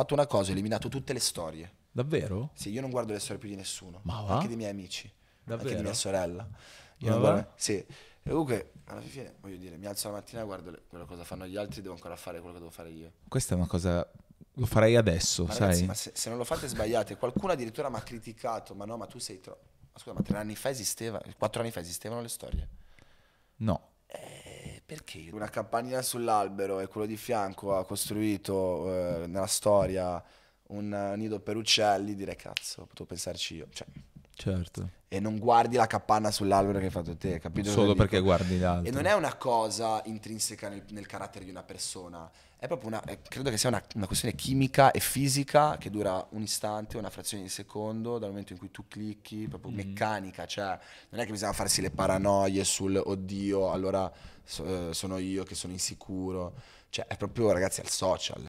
fatto una cosa, ho eliminato tutte le storie. Davvero? Sì, io non guardo le storie più di nessuno, Ma va? anche dei miei amici, Davvero? anche di mia sorella. Io non guardo, sì. E comunque, alla fine, voglio dire, mi alzo la mattina, guardo le, quello cosa fanno gli altri, devo ancora fare quello che devo fare io. Questa è una cosa lo farei adesso, ma sai? Ragazzi, ma se, se, non lo fate sbagliate, qualcuno addirittura mi ha criticato, ma no, ma tu sei troppo... Ma scusa, ma tre anni fa esisteva, quattro anni fa esistevano le storie? No perché? Una campanina sull'albero e quello di fianco ha costruito eh, nella storia un eh, nido per uccelli, direi cazzo, potevo pensarci io. Cioè, Certo. E non guardi la capanna sull'albero che hai fatto te, capito? Solo perché guardi l'albero. E non è una cosa intrinseca nel, nel carattere di una persona, è proprio una, è, credo che sia una, una, questione chimica e fisica che dura un istante, una frazione di secondo, dal momento in cui tu clicchi, proprio mm meccanica, cioè non è che bisogna farsi le paranoie sul oddio, allora so, eh, sono io che sono insicuro, cioè è proprio ragazzi al social.